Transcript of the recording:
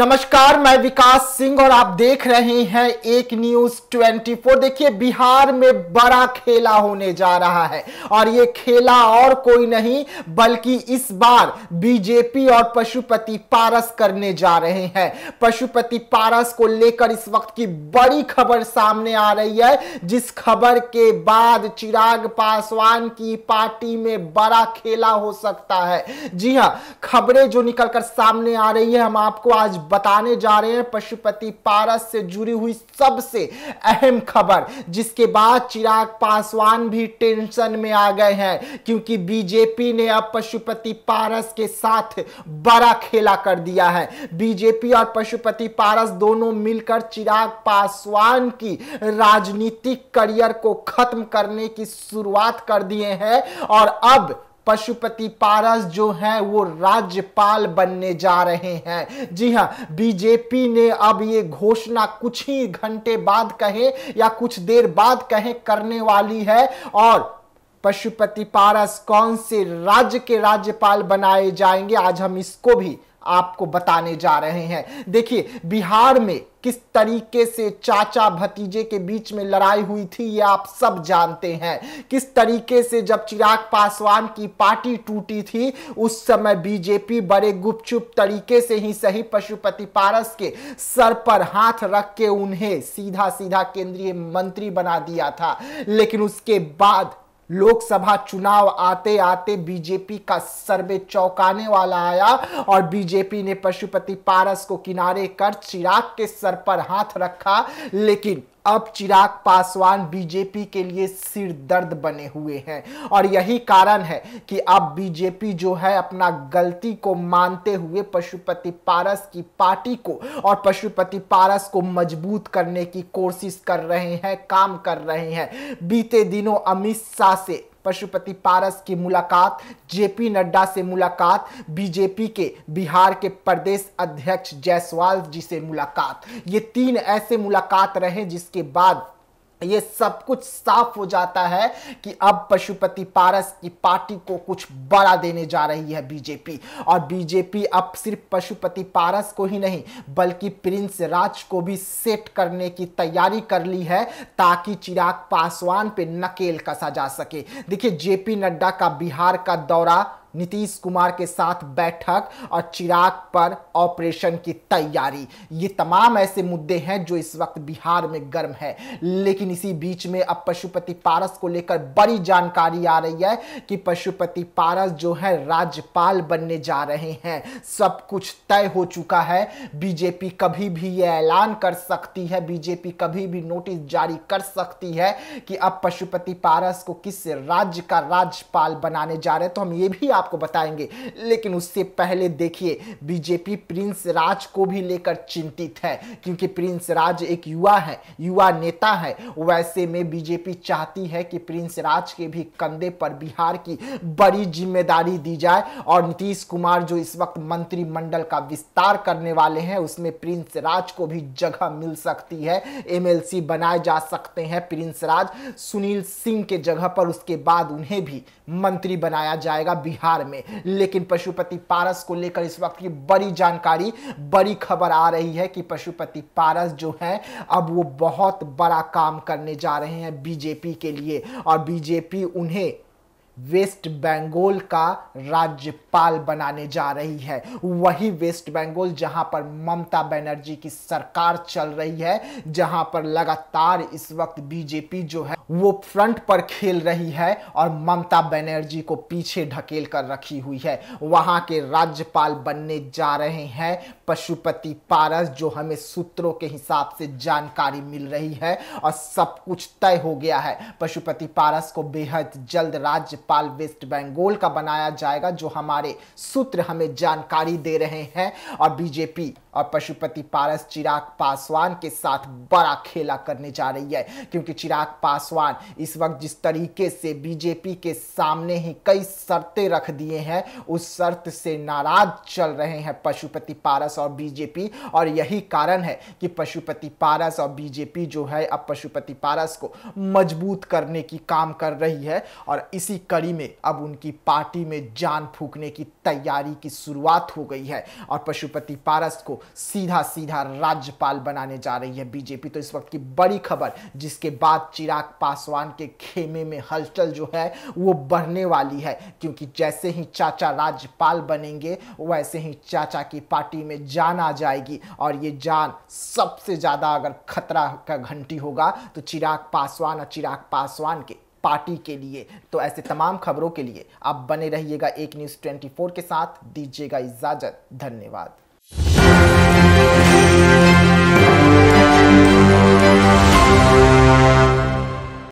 नमस्कार मैं विकास सिंह और आप देख रहे हैं एक न्यूज 24 देखिए बिहार में बड़ा खेला होने जा रहा है और ये खेला और कोई नहीं बल्कि इस बार बीजेपी और पशुपति पारस करने जा रहे हैं पशुपति पारस को लेकर इस वक्त की बड़ी खबर सामने आ रही है जिस खबर के बाद चिराग पासवान की पार्टी में बड़ा खेला हो सकता है जी हाँ खबरें जो निकलकर सामने आ रही है हम आपको आज बताने जा रहे हैं पशुपति पारस से जुड़ी हुई सबसे अहम खबर जिसके बाद चिराग पासवान भी टेंशन में आ गए हैं क्योंकि बीजेपी ने अब पशुपति पारस के साथ बड़ा खेला कर दिया है बीजेपी और पशुपति पारस दोनों मिलकर चिराग पासवान की राजनीतिक करियर को खत्म करने की शुरुआत कर दिए हैं और अब पशुपति पारस जो है वो राज्यपाल बनने जा रहे हैं जी हाँ बीजेपी ने अब ये घोषणा कुछ ही घंटे बाद कहे या कुछ देर बाद कहे करने वाली है और पशुपति पारस कौन से राज्य के राज्यपाल बनाए जाएंगे आज हम इसको भी आपको बताने जा रहे हैं देखिए बिहार में किस तरीके से चाचा भतीजे के बीच में लड़ाई हुई थी ये आप सब जानते हैं किस तरीके से जब चिराग पासवान की पार्टी टूटी थी उस समय बीजेपी बड़े गुपचुप तरीके से ही सही पशुपति पारस के सर पर हाथ रख के उन्हें सीधा सीधा केंद्रीय मंत्री बना दिया था लेकिन उसके बाद लोकसभा चुनाव आते आते बीजेपी का सर्वे चौंकाने वाला आया और बीजेपी ने पशुपति पारस को किनारे कर चिराग के सर पर हाथ रखा लेकिन अब चिराग पासवान बीजेपी के लिए सिर दर्द बने हुए हैं और यही कारण है कि अब बीजेपी जो है अपना गलती को मानते हुए पशुपति पारस की पार्टी को और पशुपति पारस को मजबूत करने की कोशिश कर रहे हैं काम कर रहे हैं बीते दिनों अमित शाह से पशुपति पारस की मुलाकात जेपी नड्डा से मुलाकात बीजेपी के बिहार के प्रदेश अध्यक्ष जायसवाल जी से मुलाकात ये तीन ऐसे मुलाकात रहे जिसके बाद ये सब कुछ साफ हो जाता है कि अब पशुपति पारस की पार्टी को कुछ बड़ा देने जा रही है बीजेपी और बीजेपी अब सिर्फ पशुपति पारस को ही नहीं बल्कि प्रिंस राज को भी सेट करने की तैयारी कर ली है ताकि चिराग पासवान पे नकेल कसा जा सके देखिए जेपी नड्डा का बिहार का दौरा नीतीश कुमार के साथ बैठक और चिराग पर ऑपरेशन की तैयारी ये तमाम ऐसे मुद्दे हैं जो इस वक्त बिहार में गर्म है लेकिन इसी बीच में अब पशुपति पारस को लेकर बड़ी जानकारी आ रही है कि पशुपति पारस जो है राज्यपाल बनने जा रहे हैं सब कुछ तय हो चुका है बीजेपी कभी भी ये ऐलान कर सकती है बीजेपी कभी भी नोटिस जारी कर सकती है कि अब पशुपति पारस को किस राज्य का राज्यपाल बनाने जा रहे हैं तो हम ये भी आप आपको बताएंगे लेकिन उससे पहले देखिए बीजेपी प्रिंस राज को भी लेकर चिंतित है क्योंकि प्रिंस राज एक युवा है युवा नेता है वैसे में बीजेपी चाहती है कि प्रिंस राज के भी कंधे पर बिहार की बड़ी जिम्मेदारी दी जाए और नीतीश कुमार जो इस वक्त मंत्रिमंडल का विस्तार करने वाले हैं उसमें प्रिंस राज को भी जगह मिल सकती है एमएलसी बनाए जा सकते हैं प्रिंस राज सुनील सिंह के जगह पर उसके बाद उन्हें भी मंत्री बनाया जाएगा बिहार बिहार में लेकिन पशुपति पारस को लेकर इस वक्त की बड़ी जानकारी बड़ी खबर आ रही है कि पशुपति पारस जो है अब वो बहुत बड़ा काम करने जा रहे हैं बीजेपी के लिए और बीजेपी उन्हें वेस्ट बंगाल का राज्यपाल बनाने जा रही है वही वेस्ट बंगाल जहां पर ममता बनर्जी की सरकार चल रही है जहां पर लगातार इस वक्त बीजेपी जो है वो फ्रंट पर खेल रही है और ममता बनर्जी को पीछे ढकेल कर रखी हुई है वहाँ के राज्यपाल बनने जा रहे हैं पशुपति पारस जो हमें सूत्रों के हिसाब से जानकारी मिल रही है और सब कुछ तय हो गया है पशुपति पारस को बेहद जल्द राज्यपाल वेस्ट बंगाल का बनाया जाएगा जो हमारे सूत्र हमें जानकारी दे रहे हैं और बीजेपी और पशुपति पारस चिराग पासवान के साथ बड़ा खेला करने जा रही है क्योंकि चिराग पासवान पासवान इस वक्त जिस तरीके से बीजेपी के सामने ही कई शर्तें रख दिए हैं उस शर्त से नाराज चल रहे हैं पशुपति पारस और बीजेपी और यही कारण है कि पशुपति पारस और बीजेपी जो है अब पशुपति पारस को मजबूत करने की काम कर रही है और इसी कड़ी में अब उनकी पार्टी में जान फूकने की तैयारी की शुरुआत हो गई है और पशुपति पारस को सीधा सीधा राज्यपाल बनाने जा रही है बीजेपी तो इस वक्त की बड़ी खबर जिसके बाद चिराग पासवान के खेमे में हलचल जो है वो बढ़ने वाली है क्योंकि जैसे ही चाचा राज्यपाल बनेंगे वैसे ही चाचा की पार्टी में जान आ जाएगी और ये जान सबसे ज़्यादा अगर खतरा का घंटी होगा तो चिराग पासवान और चिराग पासवान के पार्टी के लिए तो ऐसे तमाम खबरों के लिए आप बने रहिएगा एक न्यूज़ 24 के साथ दीजिएगा इजाज़त धन्यवाद